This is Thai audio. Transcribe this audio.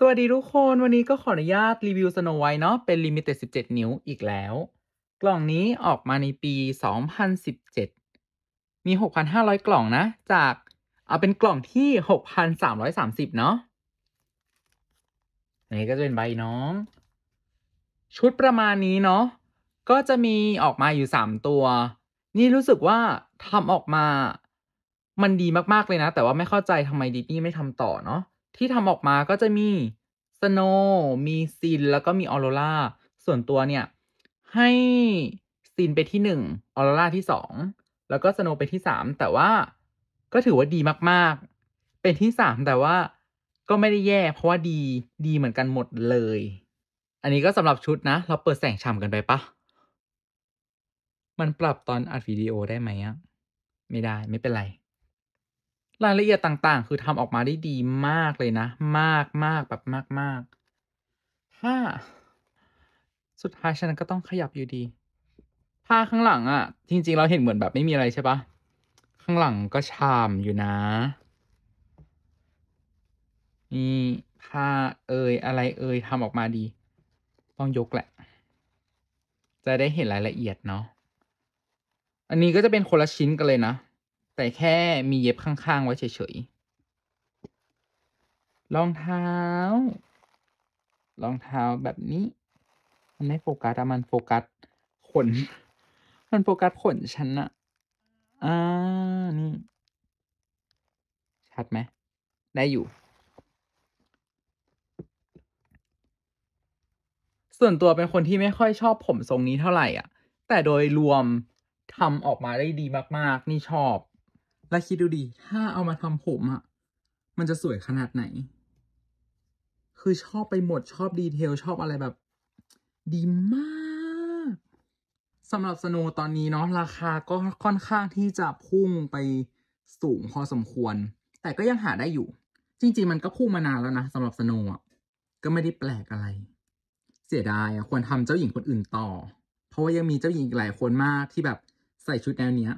สวัสดี ทุกคนวันนี้ก็ขออนุญาต รีวิวสโนไวเนาะเป็นลิมิเต็ด17 นิ้ว อีกแล้ว กล่องนี้ออกมาในปี 2017 มี 6,500 กล่องนะ จากเอาเป็นกล่องที่ 6,330 เนาะนี่ก็จะเป็นใบน้อง ชุดประมาณนี้ เนาะก็จะมีออกมาอยู่ 3 ตัว นี่รู้สึกว่าทำออกมามันดีมาก ๆ เลย นะ แต่ว่าไม่เข้าใจทำไมดิสนีย์ไม่ทำต่อเนาะที่ทำออกมาก็จะมีสโนมีซินแล้วก็มีออโรราส่วนตัวเนี่ย ให้ซินไปที่หนึ่งออโรราที่สองแล้วก็สโนไปที่สามแต่ว่าก็ถือว่าดีมาก ๆ เป็นที่สามแต่ว่า ก็ไม่ได้แย่ เพราะว่าดีดีเหมือนกันหมดเลย อันนี้ก็สำหรับชุดนะ เราเปิดแสงฉ่ำกันไปปะมันปรับตอนอัดวิดีโอได้ไหมอะไม่ได้ไม่เป็นไรรายละเอียดต่างๆ คือทำออกมาได้ดีมากเลยนะ มากมากแบบมากมากถ้า สุดท้ายฉันก็ต้องขยับอยู่ดี ผ้าข้างหลังอะ่ะจริงๆ เราเห็นเหมือนแบบไม่มีอะไรใช่ปะข้างหลังก็ชามอยู่นะ นี่ผ้าเอ่ยอะไรเอ่ยทำออกมาดี ต้องยกแหละ จะได้เห็นรายละเอียดเนาะ อันนี้ก็จะเป็นคนละชิ้นกันเลยนะแต่แค่มีเย็บข้างๆไว้เฉยๆรองเท้ารองเท้าแบบนี้ มันไม่โฟกัสอะมันโฟกัส ขน มันโฟกัส ขนฉันอะอ่า นี่ ชัดไหม ได้อยู่ ส่วนตัวเป็นคนที่ไม่ค่อยชอบผมทรงนี้เท่าไหร่ อ่ะ แต่โดยรวมทำออกมาได้ดีมากๆนี่ชอบแล้วคิดดูดิถ้าเอามาทำผมอะ มันจะสวยขนาดไหน คือชอบไปหมด ชอบดีเทล ชอบอะไรแบบ ดีมาก สำหรับสโนว์ตอนนี้เนาะ ราคาก็ค่อนข้างที่จะพุ่งไปสูงพอสมควร แต่ก็ยังหาได้อยู่ จริงๆ มันก็พุ่งมานานแล้วนะสำหรับสโนอะก็ไม่ได้แปลกอะไร เสียดายอะควรทำเจ้าหญิงคนอื่นต่อ เพราะว่ายังมีเจ้าหญิงหลายคนมากที่แบบใส่ชุดแนวเนี้ย